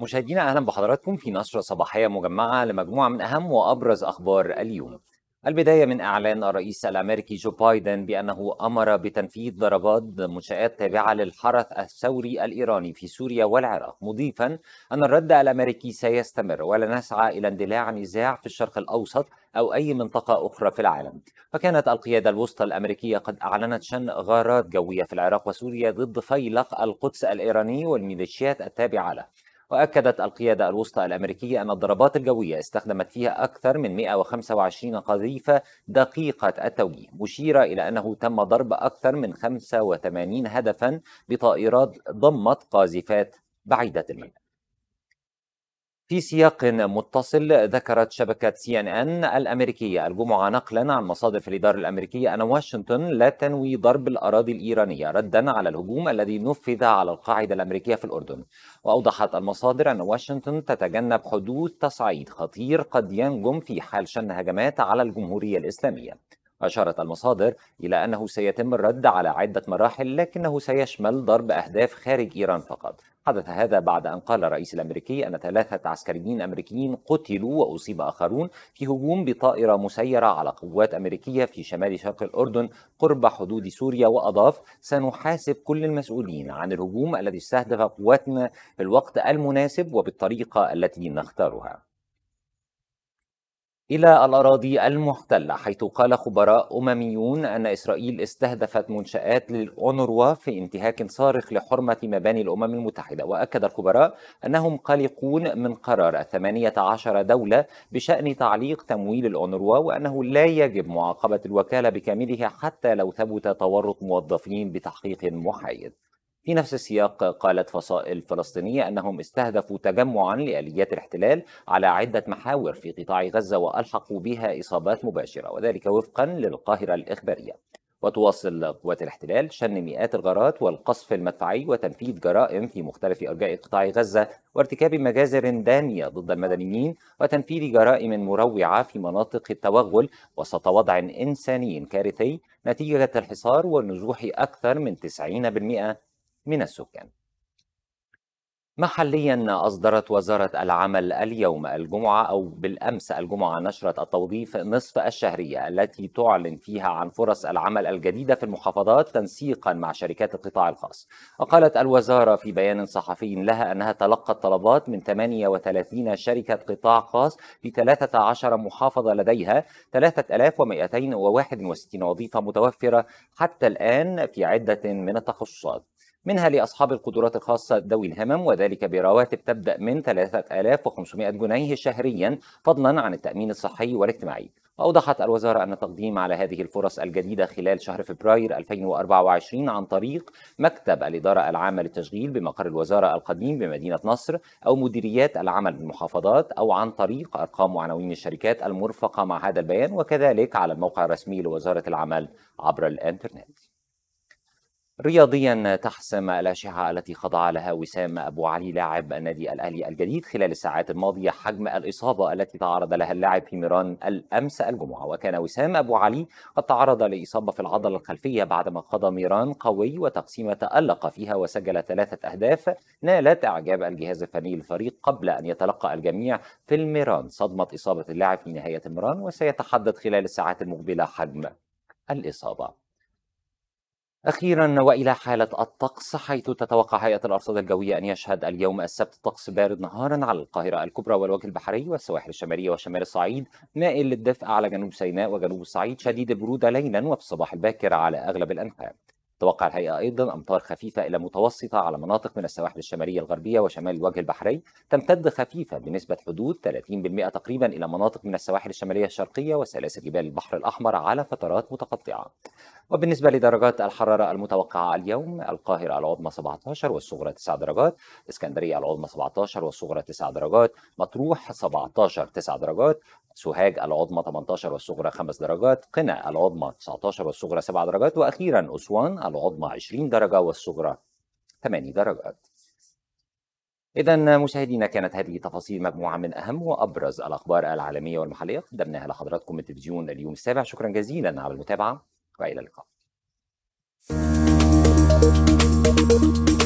مشاهدينا اهلا بحضراتكم في نشره صباحيه مجمعه لمجموعه من اهم وابرز اخبار اليوم. البدايه من اعلان الرئيس الامريكي جو بايدن بانه امر بتنفيذ ضربات منشات تابعه للحرث الثوري الايراني في سوريا والعراق، مضيفا ان الرد الامريكي سيستمر ولا نسعى الى اندلاع نزاع في الشرق الاوسط او اي منطقه اخرى في العالم. فكانت القياده الوسطى الامريكيه قد اعلنت شن غارات جويه في العراق وسوريا ضد فيلق القدس الايراني والميليشيات التابعه له. وأكدت القيادة الوسطى الأمريكية أن الضربات الجوية استخدمت فيها أكثر من 125 قذيفة دقيقة التوجيه مشيرة إلى أنه تم ضرب أكثر من 85 هدفا بطائرات ضمت قاذفات بعيدة المدى في سياق متصل ذكرت شبكة سي ان ان الأمريكية الجمعة نقلا عن مصادر في الإدارة الأمريكية أن واشنطن لا تنوي ضرب الأراضي الإيرانية ردا على الهجوم الذي نفذ على القاعدة الأمريكية في الأردن وأوضحت المصادر أن واشنطن تتجنب حدوث تصعيد خطير قد ينجم في حال شن هجمات على الجمهورية الإسلامية أشارت المصادر إلى أنه سيتم الرد على عدة مراحل لكنه سيشمل ضرب أهداف خارج إيران فقط حدث هذا بعد أن قال الرئيس الأمريكي أن ثلاثة عسكريين أمريكيين قتلوا وأصيب آخرون في هجوم بطائرة مسيرة على قوات أمريكية في شمال شرق الأردن قرب حدود سوريا وأضاف سنحاسب كل المسؤولين عن الهجوم الذي استهدف قواتنا في الوقت المناسب وبالطريقة التي نختارها إلى الأراضي المحتلة حيث قال خبراء أمميون أن إسرائيل استهدفت منشآت للأونروا في انتهاك صارخ لحرمة مباني الأمم المتحدة وأكد الخبراء أنهم قلقون من قرار 18 دولة بشأن تعليق تمويل الأونروا وأنه لا يجب معاقبة الوكالة بكاملها حتى لو ثبت تورط موظفين بتحقيق محايد في نفس السياق قالت فصائل فلسطينية أنهم استهدفوا تجمعا لآليات الاحتلال على عدة محاور في قطاع غزة وألحقوا بها إصابات مباشرة وذلك وفقا للقاهرة الإخبارية وتواصل قوات الاحتلال شن مئات الغارات والقصف المدفعي وتنفيذ جرائم في مختلف ارجاء قطاع غزه وارتكاب مجازر داميه ضد المدنيين وتنفيذ جرائم مروعه في مناطق التوغل وسط وضع انساني كارثي نتيجه الحصار ونزوح اكثر من 90% من السكان محليا أصدرت وزارة العمل اليوم الجمعة أو بالأمس الجمعة نشرة التوظيف نصف الشهرية التي تعلن فيها عن فرص العمل الجديدة في المحافظات تنسيقا مع شركات القطاع الخاص وقالت الوزارة في بيان صحفي لها أنها تلقت طلبات من 38 شركة قطاع خاص في 13 محافظة لديها 3261 وظيفة متوفرة حتى الآن في عدة من التخصصات منها لأصحاب القدرات الخاصة ذوي الهمم وذلك برواتب تبدأ من 3500 جنيه شهريا فضلا عن التأمين الصحي والاجتماعي وأوضحت الوزارة أن التقديم على هذه الفرص الجديدة خلال شهر فبراير 2024 عن طريق مكتب الإدارة العامة للتشغيل بمقر الوزارة القديم بمدينة نصر أو مديريات العمل بالمحافظات أو عن طريق أرقام وعناوين الشركات المرفقة مع هذا البيان وكذلك على الموقع الرسمي لوزارة العمل عبر الإنترنت رياضيا تحسم الأشعة التي خضع لها وسام أبو علي لاعب النادي الأهلي الجديد خلال الساعات الماضية حجم الإصابة التي تعرض لها اللاعب في ميران الأمس الجمعة وكان وسام أبو علي قد تعرض لإصابة في العضلة الخلفية بعدما قضى ميران قوي وتقسيمة تألق فيها وسجل ثلاثة أهداف نالت إعجاب الجهاز الفني للفريق قبل أن يتلقى الجميع في الميران صدمة إصابة اللاعب في نهاية الميران وسيتحدد خلال الساعات المقبلة حجم الإصابة أخيرا وإلى حالة الطقس حيث تتوقع هيئة الأرصاد الجوية أن يشهد اليوم السبت طقس بارد نهارا على القاهرة الكبرى والوجه البحري والسواحل الشمالية وشمال الصعيد مائل للدفء على جنوب سيناء وجنوب الصعيد شديد البرودة ليلا وفي الصباح الباكر على أغلب الأنحاء توقع الهيئة أيضا أمطار خفيفة إلى متوسطة على مناطق من السواحل الشمالية الغربية وشمال الوجه البحري تمتد خفيفة بنسبة حدود 30% تقريبا إلى مناطق من السواحل الشمالية الشرقية وسلاسل جبال البحر الأحمر على فترات متقطعة وبالنسبة لدرجات الحرارة المتوقعة اليوم القاهرة العظمى 17 والصغرى 9 درجات اسكندرية العظمى 17 والصغرى 9 درجات مطروح 17 9 درجات سوهاج العظمى 18 والصغرى 5 درجات قنا العظمى 19 والصغرى 7 درجات وأخيرا أسوان العظمى 20 درجة والصغرى 8 درجات إذا مشاهدينا كانت هذه تفاصيل مجموعة من أهم وأبرز الأخبار العالمية والمحلية قدمناها لحضراتكم من تلفزيون اليوم السابع شكرا جزيلا على المتابعة وإلى اللقاء.